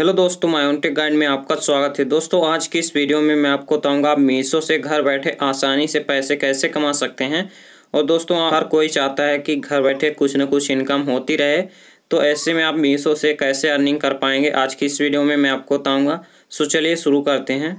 hello दोस्तों मायोनटेक guide में आपका स्वागत है दोस्तों आज की इस वीडियो में मैं आपको बताऊंगा आप मीशो से घर बैठे आसानी से पैसे कैसे कमा सकते हैं और दोस्तों हर कोई चाहता है कि घर बैठे कुछ ना कुछ इनकम होती रहे तो ऐसे में आप मीशो से कैसे अर्निंग कर पाएंगे आज की इस वीडियो में मैं आपको बताऊँगा सो चलिए शुरू करते हैं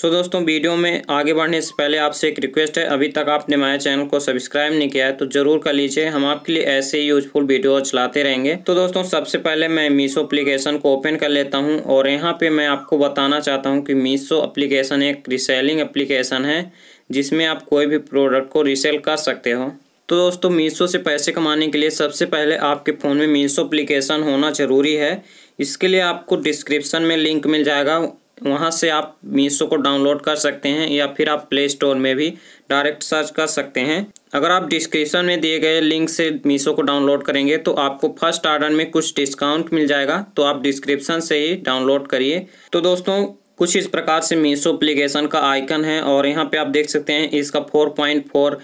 सो दोस्तों वीडियो में आगे बढ़ने से पहले आपसे एक रिक्वेस्ट है अभी तक आपने हमारे चैनल को सब्सक्राइब नहीं किया है तो जरूर कर लीजिए हम आपके लिए ऐसे ही यूजफुल वीडियो चलाते रहेंगे तो दोस्तों सबसे पहले मैं मीशो अप्लीकेशन को ओपन कर लेता हूँ और यहाँ पे मैं आपको बताना चाहता हूँ कि मीशो अप्लीकेशन एक रिसेलिंग अप्लीकेशन है जिसमें आप कोई भी प्रोडक्ट को रिसेल कर सकते हो तो दोस्तों मीशो से पैसे कमाने के लिए सबसे पहले आपके फ़ोन में मीशो अप्लीकेशन होना ज़रूरी है इसके लिए आपको डिस्क्रिप्शन में लिंक मिल जाएगा वहाँ से आप मीशो को डाउनलोड कर सकते हैं या फिर आप प्ले स्टोर में भी डायरेक्ट सर्च कर सकते हैं अगर आप डिस्क्रिप्शन में दिए गए लिंक से मीशो को डाउनलोड करेंगे तो आपको फर्स्ट आर्डर में कुछ डिस्काउंट मिल जाएगा तो आप डिस्क्रिप्शन से ही डाउनलोड करिए तो दोस्तों कुछ इस प्रकार से मीशो अप्लीकेशन का आइकन है और यहाँ पे आप देख सकते हैं इसका 4.4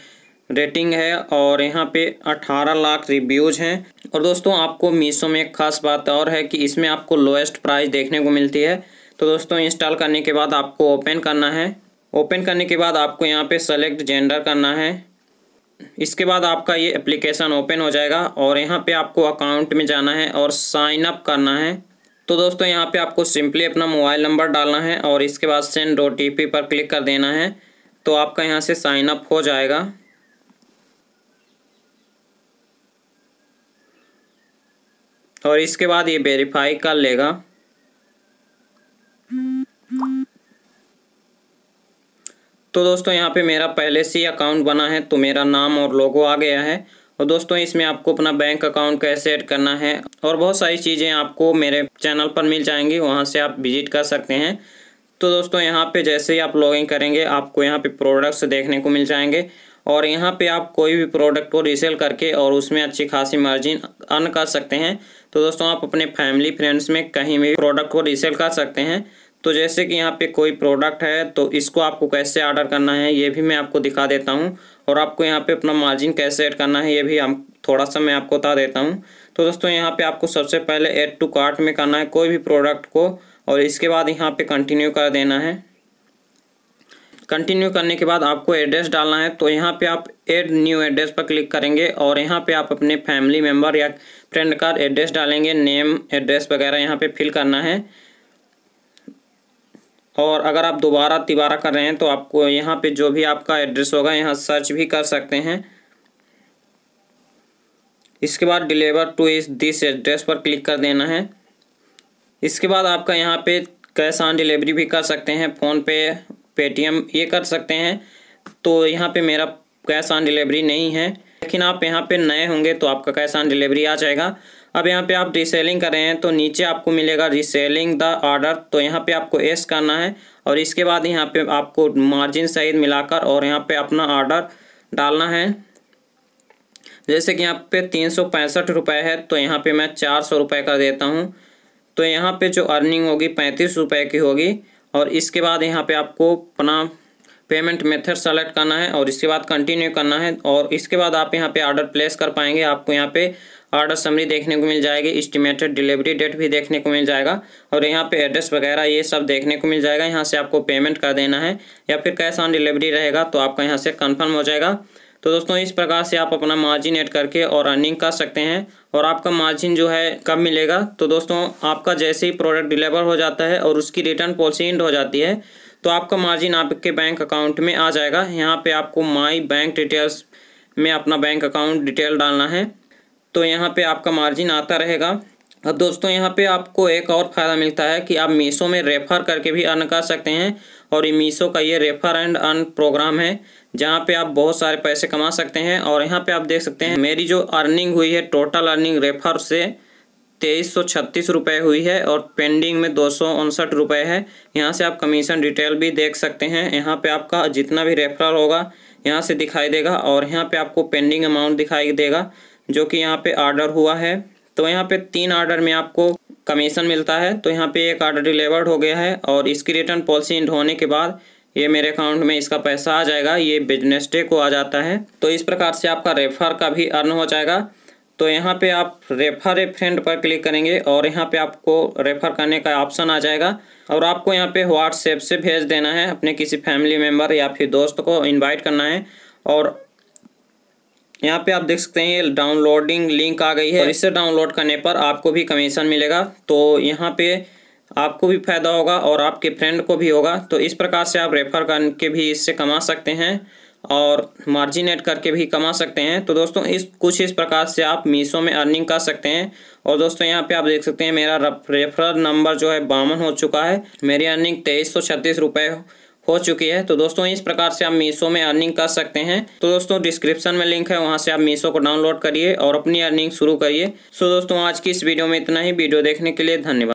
रेटिंग है और यहाँ पे 18 लाख रिव्यूज़ हैं और दोस्तों आपको मीशो में एक खास बात और है कि इसमें आपको लोएस्ट प्राइस देखने को मिलती है तो दोस्तों इंस्टॉल करने के बाद आपको ओपन करना है ओपन करने के बाद आपको यहाँ पे सेलेक्ट जेंडर करना है इसके बाद आपका ये एप्लीकेशन ओपन हो जाएगा और यहाँ पे आपको अकाउंट में जाना है और साइन अप करना है तो दोस्तों यहाँ पे आपको सिंपली अपना मोबाइल नंबर डालना है और इसके बाद सेंड ओ पर क्लिक कर देना है तो आपका यहाँ से साइन अप हो जाएगा और इसके बाद ये वेरीफाई कर लेगा तो दोस्तों यहाँ पे मेरा पहले से ही अकाउंट बना है तो मेरा नाम और लोगो आ गया है और दोस्तों इसमें आपको अपना बैंक अकाउंट कैसे ऐड करना है और बहुत सारी चीज़ें आपको मेरे चैनल पर मिल जाएंगी वहाँ से आप विजिट कर सकते हैं तो दोस्तों यहाँ पे जैसे ही आप लॉगिन करेंगे आपको यहाँ पे प्रोडक्ट्स देखने को मिल जाएंगे और यहाँ पे आप कोई भी प्रोडक्ट को रिसेल करके और उसमें अच्छी खासी मार्जिन अर्न कर सकते हैं तो दोस्तों आप अपने फैमिली फ्रेंड्स में कहीं भी प्रोडक्ट को रिसेल कर सकते हैं तो जैसे कि यहाँ पे कोई प्रोडक्ट है तो इसको आपको कैसे ऑर्डर करना है ये भी मैं आपको दिखा देता हूँ और आपको यहाँ पे अपना मार्जिन कैसे ऐड करना है ये भी हम थोड़ा सा मैं आपको बता देता हूँ तो दोस्तों यहाँ पे आपको सबसे पहले ऐड टू कार्ट में करना है कोई भी प्रोडक्ट को और इसके बाद यहाँ पे कंटिन्यू कर देना है कंटिन्यू करने के बाद आपको एड्रेस डालना है तो यहाँ पे आप एड न्यू एड्रेस पर क्लिक करेंगे और यहाँ पे आप अपने फैमिली मेम्बर या फ्रेंड का एड्रेस डालेंगे नेम एड्रेस वगैरह यहाँ पे फिल करना है और अगर आप दोबारा तिबारा कर रहे हैं तो आपको यहाँ पे जो भी आपका एड्रेस होगा यहाँ सर्च भी कर सकते हैं इसके बाद डिलीवर टू इस दिस एड्रेस पर क्लिक कर देना है इसके बाद आपका यहाँ पे कैश ऑन डिलीवरी भी कर सकते हैं फ़ोन पे पेटीएम ये कर सकते हैं तो यहाँ पे मेरा कैश ऑन डिलीवरी नहीं है लेकिन आप यहाँ पे नए होंगे तो आपका कैश ऑन डिलीवरी आ जाएगा अब यहाँ पे आप रीसेलिंग कर रहे हैं तो नीचे आपको मिलेगा रीसेलिंग द ऑर्डर तो यहाँ पे आपको एस करना है और इसके बाद यहाँ पे आपको मार्जिन सहित मिलाकर और यहाँ पे अपना ऑर्डर डालना है जैसे कि यहाँ पे तीन सौ पैंसठ रुपये है तो यहाँ पे मैं चार सौ रुपये कर देता हूँ तो यहाँ पे जो अर्निंग होगी पैंतीस रुपये की होगी और इसके बाद यहाँ पे आपको अपना पेमेंट मेथड सेलेक्ट करना है और इसके बाद कंटिन्यू करना है और इसके बाद आप यहाँ पे ऑर्डर प्लेस कर पाएंगे आपको यहाँ पे ऑर्डर समरी देखने को मिल जाएगी इस्टीमेटेड डिलीवरी डेट भी देखने को मिल जाएगा और यहाँ पे एड्रेस वगैरह ये सब देखने को मिल जाएगा यहाँ से आपको पेमेंट कर देना है या फिर कैश ऑन डिलीवरी रहेगा तो आपका यहाँ से कन्फर्म हो जाएगा तो दोस्तों इस प्रकार से आप अपना मार्जिन ऐड करके और अर्निंग कर सकते हैं और आपका मार्जिन जो है कब मिलेगा तो दोस्तों आपका जैसे ही प्रोडक्ट डिलीवर हो जाता है और उसकी रिटर्न पॉलिसी इंड हो जाती है तो आपका मार्जिन आपके बैंक अकाउंट में आ जाएगा यहाँ पे आपको माई बैंक डिटेल्स में अपना बैंक अकाउंट डिटेल डालना है तो यहाँ पे आपका मार्जिन आता रहेगा अब दोस्तों यहाँ पे आपको एक और फ़ायदा मिलता है कि आप मीशो में रेफ़र करके भी अर्न कर सकते हैं और ये मीशो का ये रेफ़र एंड अर्न प्रोग्राम है जहाँ पे आप बहुत सारे पैसे कमा सकते हैं और यहाँ पे आप देख सकते हैं मेरी जो अर्निंग हुई है टोटल अर्निंग रेफ़र से तेईस सौ छत्तीस रुपये हुई है और पेंडिंग में दो सौ उनसठ रुपये है यहाँ से आप कमीशन डिटेल भी देख सकते हैं यहाँ पे आपका जितना भी रेफरल होगा यहाँ से दिखाई देगा और यहाँ पे आपको पेंडिंग अमाउंट दिखाई देगा जो कि यहाँ पे आर्डर हुआ है तो यहाँ पे तीन आर्डर में आपको कमीशन मिलता है तो यहाँ पे एक आर्डर डिलीवर्ड हो गया है और इसकी रिटर्न पॉलिसी इंड होने के बाद ये मेरे अकाउंट में इसका पैसा आ जाएगा ये बिजनेस डे को आ जाता है तो इस प्रकार से आपका रेफर का भी अर्न हो जाएगा तो यहाँ पे आप रेफर ए फ्रेंड पर क्लिक करेंगे और यहाँ पे आपको रेफ़र करने का ऑप्शन आ जाएगा और आपको यहाँ पे व्हाट्सएप से भेज देना है अपने किसी फैमिली मेम्बर या फिर दोस्त को इनवाइट करना है और यहाँ पे आप देख सकते हैं ये डाउनलोडिंग लिंक आ गई है और इसे डाउनलोड करने पर आपको भी कमीशन मिलेगा तो यहाँ पे आपको भी फ़ायदा होगा और आपके फ्रेंड को भी होगा तो इस प्रकार से आप रेफ़र करके भी इससे कमा सकते हैं और मार्जिन ऐड करके भी कमा सकते हैं तो दोस्तों इस कुछ इस प्रकार से आप मीशो में अर्निंग कर सकते हैं और दोस्तों यहाँ पे आप देख सकते हैं मेरा रेफरल नंबर जो है बावन हो चुका है मेरी अर्निंग तेईस सौ छत्तीस रुपये हो चुकी है तो दोस्तों इस प्रकार से आप मीशो में अर्निंग कर सकते हैं तो दोस्तों डिस्क्रिप्शन में लिंक है वहाँ से आप मीशो को डाउनलोड करिए और अपनी अर्निंग शुरू करिए सो दोस्तों आज की इस वीडियो में इतना ही वीडियो देखने के लिए धन्यवाद